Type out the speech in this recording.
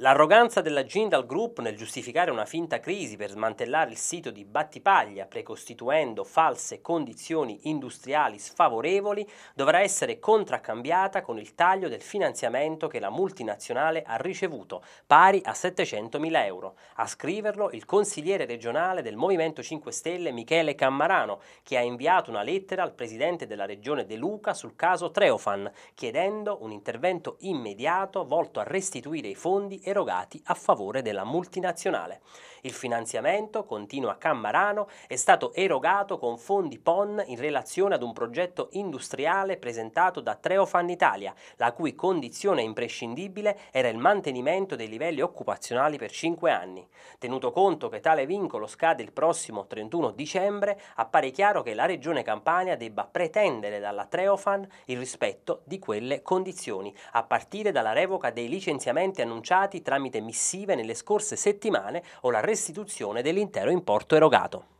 L'arroganza della Gindal Group nel giustificare una finta crisi per smantellare il sito di Battipaglia, precostituendo false condizioni industriali sfavorevoli, dovrà essere contraccambiata con il taglio del finanziamento che la multinazionale ha ricevuto, pari a 700.000 euro. A scriverlo il consigliere regionale del Movimento 5 Stelle Michele Cammarano, che ha inviato una lettera al presidente della regione De Luca sul caso Treofan, chiedendo un intervento immediato volto a restituire i fondi erogati a favore della multinazionale. Il finanziamento, continua Cammarano, è stato erogato con fondi PON in relazione ad un progetto industriale presentato da Treofan Italia, la cui condizione imprescindibile era il mantenimento dei livelli occupazionali per 5 anni. Tenuto conto che tale vincolo scade il prossimo 31 dicembre, appare chiaro che la Regione Campania debba pretendere dalla Treofan il rispetto di quelle condizioni, a partire dalla revoca dei licenziamenti annunciati tramite missive nelle scorse settimane o la restituzione dell'intero importo erogato.